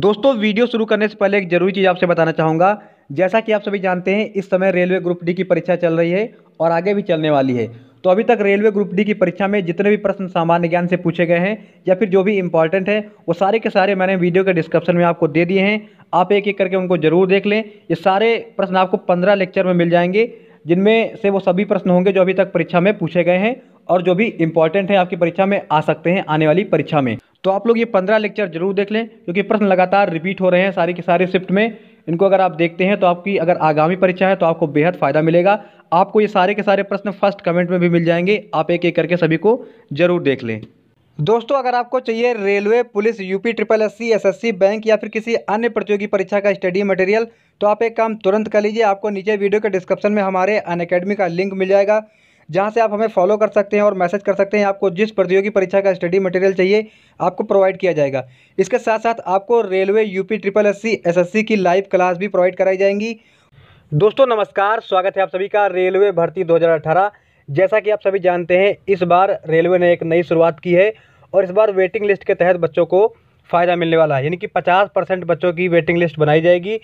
दोस्तों वीडियो शुरू करने से पहले एक जरूरी चीज़ आपसे बताना चाहूँगा जैसा कि आप सभी जानते हैं इस समय रेलवे ग्रुप डी की परीक्षा चल रही है और आगे भी चलने वाली है तो अभी तक रेलवे ग्रुप डी की परीक्षा में जितने भी प्रश्न सामान्य ज्ञान से पूछे गए हैं या फिर जो भी इंपॉर्टेंट है वो सारे के सारे मैंने वीडियो के डिस्क्रिप्शन में आपको दे दिए हैं आप एक एक करके उनको जरूर देख लें ये सारे प्रश्न आपको पंद्रह लेक्चर में मिल जाएंगे जिनमें से वो सभी प्रश्न होंगे जो अभी तक परीक्षा में पूछे गए हैं और जो भी इंपॉर्टेंट है आपकी परीक्षा में आ सकते हैं आने वाली परीक्षा में तो आप लोग ये पंद्रह लेक्चर जरूर देख लें क्योंकि प्रश्न लगातार रिपीट हो रहे हैं सारे के सारे शिफ्ट में इनको अगर आप देखते हैं तो आपकी अगर आगामी परीक्षा है तो आपको बेहद फ़ायदा मिलेगा आपको ये सारे के सारे प्रश्न फर्स्ट कमेंट में भी मिल जाएंगे आप एक एक करके सभी को ज़रूर देख लें दोस्तों अगर आपको चाहिए railway police UP triple S C bank या फिर किसी अन्य प्रतियोगी परीक्षा का स्टडी मटेरियल तो आप एक काम तुरंत कर लीजिए आपको नीचे वीडियो के डिस्क्रिप्शन में हमारे अन का लिंक मिल जाएगा जहाँ से आप हमें फॉलो कर सकते हैं और मैसेज कर सकते हैं आपको जिस प्रतियोगी परीक्षा का स्टडी मटेरियल चाहिए आपको प्रोवाइड किया जाएगा इसके साथ साथ आपको railway UP triple S C की लाइव क्लास भी प्रोवाइड कराई जाएंगी दोस्तों नमस्कार स्वागत है आप सभी का रेलवे भर्ती 2018 जैसा कि आप सभी जानते हैं इस बार रेलवे ने एक नई शुरुआत की है और इस बार वेटिंग लिस्ट के तहत बच्चों को फ़ायदा मिलने वाला है यानी कि 50 परसेंट बच्चों की वेटिंग लिस्ट बनाई जाएगी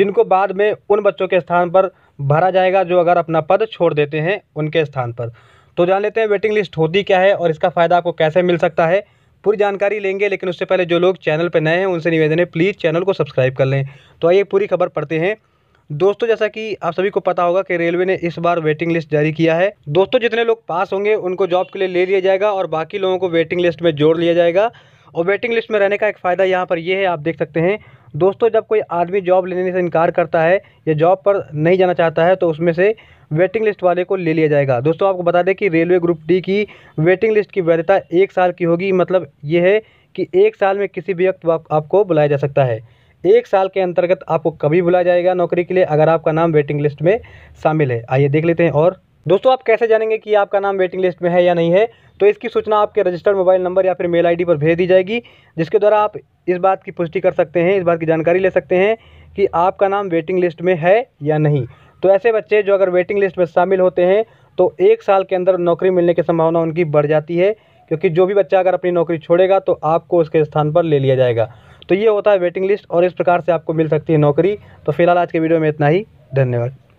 जिनको बाद में उन बच्चों के स्थान पर भरा जाएगा जो अगर अपना पद छोड़ देते हैं उनके स्थान पर तो जान लेते हैं वेटिंग लिस्ट होती क्या है और इसका फ़ायदा आपको कैसे मिल सकता है पूरी जानकारी लेंगे लेकिन उससे पहले जो लोग चैनल पर नए हैं उनसे निवेदन है प्लीज़ चैनल को सब्सक्राइब कर लें तो आइए पूरी खबर पढ़ते हैं दोस्तों जैसा कि आप सभी को पता होगा कि रेलवे ने इस बार वेटिंग लिस्ट जारी किया है दोस्तों जितने लोग पास होंगे उनको जॉब के लिए ले लिया जाएगा और बाकी लोगों को वेटिंग लिस्ट में जोड़ लिया जाएगा और वेटिंग लिस्ट में रहने का एक फ़ायदा यहाँ पर यह है आप देख सकते हैं दोस्तों जब कोई आदमी जॉब लेने से इनकार करता है या जॉब पर नहीं जाना चाहता है तो उसमें से वेटिंग लिस्ट वाले को ले लिया जाएगा दोस्तों आपको बता दें कि रेलवे ग्रुप डी की वेटिंग लिस्ट की वैधता एक साल की होगी मतलब ये है कि एक साल में किसी भी वक्त आप, आपको बुलाया जा सकता है एक साल के अंतर्गत आपको कभी बुलाया जाएगा नौकरी के लिए अगर आपका नाम वेटिंग लिस्ट में शामिल है आइए देख लेते हैं और दोस्तों आप कैसे जानेंगे कि आपका नाम वेटिंग लिस्ट में है या नहीं है तो इसकी सूचना आपके रजिस्टर्ड मोबाइल नंबर या फिर मेल आईडी पर भेज दी जाएगी जिसके द्वारा आप इस बात की पुष्टि कर सकते हैं इस बात की जानकारी ले सकते हैं कि आपका नाम वेटिंग लिस्ट में है या नहीं तो ऐसे बच्चे जो अगर वेटिंग लिस्ट में शामिल होते हैं तो एक साल के अंदर नौकरी मिलने की संभावना उनकी बढ़ जाती है क्योंकि जो भी बच्चा अगर अपनी नौकरी छोड़ेगा तो आपको उसके स्थान पर ले लिया जाएगा तो ये होता है वेटिंग लिस्ट और इस प्रकार से आपको मिल सकती है नौकरी तो फिलहाल आज के वीडियो में इतना ही धन्यवाद